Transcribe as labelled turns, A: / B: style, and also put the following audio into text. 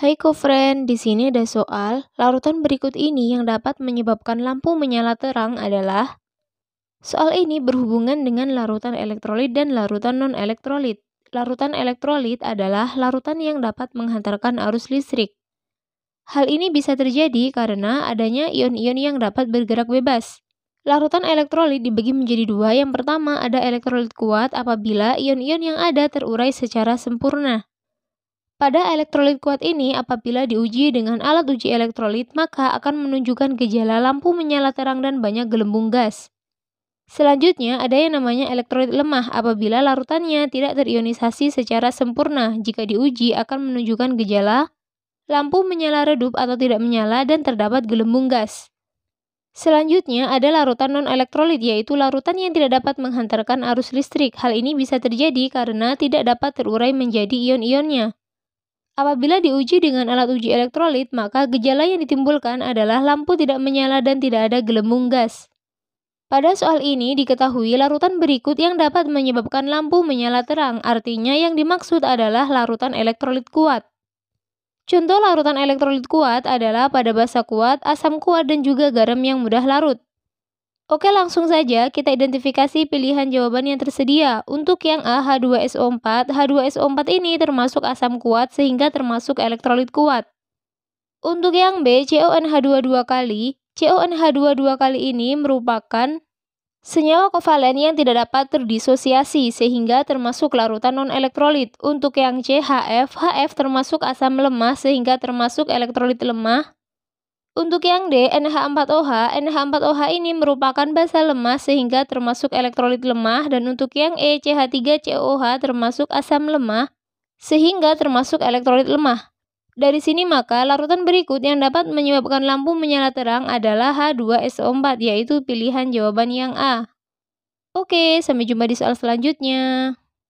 A: Hai friend, di sini ada soal. Larutan berikut ini yang dapat menyebabkan lampu menyala terang adalah Soal ini berhubungan dengan larutan elektrolit dan larutan non-elektrolit. Larutan elektrolit adalah larutan yang dapat menghantarkan arus listrik. Hal ini bisa terjadi karena adanya ion-ion yang dapat bergerak bebas. Larutan elektrolit dibagi menjadi dua. Yang pertama ada elektrolit kuat apabila ion-ion yang ada terurai secara sempurna. Pada elektrolit kuat ini, apabila diuji dengan alat uji elektrolit, maka akan menunjukkan gejala lampu menyala terang dan banyak gelembung gas. Selanjutnya, ada yang namanya elektrolit lemah. Apabila larutannya tidak terionisasi secara sempurna, jika diuji akan menunjukkan gejala lampu menyala redup atau tidak menyala dan terdapat gelembung gas. Selanjutnya, ada larutan non-elektrolit, yaitu larutan yang tidak dapat menghantarkan arus listrik. Hal ini bisa terjadi karena tidak dapat terurai menjadi ion-ionnya. Apabila diuji dengan alat uji elektrolit, maka gejala yang ditimbulkan adalah lampu tidak menyala dan tidak ada gelembung gas. Pada soal ini diketahui larutan berikut yang dapat menyebabkan lampu menyala terang, artinya yang dimaksud adalah larutan elektrolit kuat. Contoh larutan elektrolit kuat adalah pada basa kuat, asam kuat, dan juga garam yang mudah larut. Oke langsung saja kita identifikasi pilihan jawaban yang tersedia. Untuk yang A H2SO4, H2SO4 ini termasuk asam kuat sehingga termasuk elektrolit kuat. Untuk yang B CONH22 kali, CONH22 kali ini merupakan senyawa kovalen yang tidak dapat terdisosiasi sehingga termasuk larutan non elektrolit. Untuk yang C HF, HF termasuk asam lemah sehingga termasuk elektrolit lemah. Untuk yang D, NH4OH, NH4OH ini merupakan basa lemah sehingga termasuk elektrolit lemah dan untuk yang E, CH3COH termasuk asam lemah sehingga termasuk elektrolit lemah. Dari sini maka larutan berikut yang dapat menyebabkan lampu menyala terang adalah H2SO4 yaitu pilihan jawaban yang A. Oke, sampai jumpa di soal selanjutnya.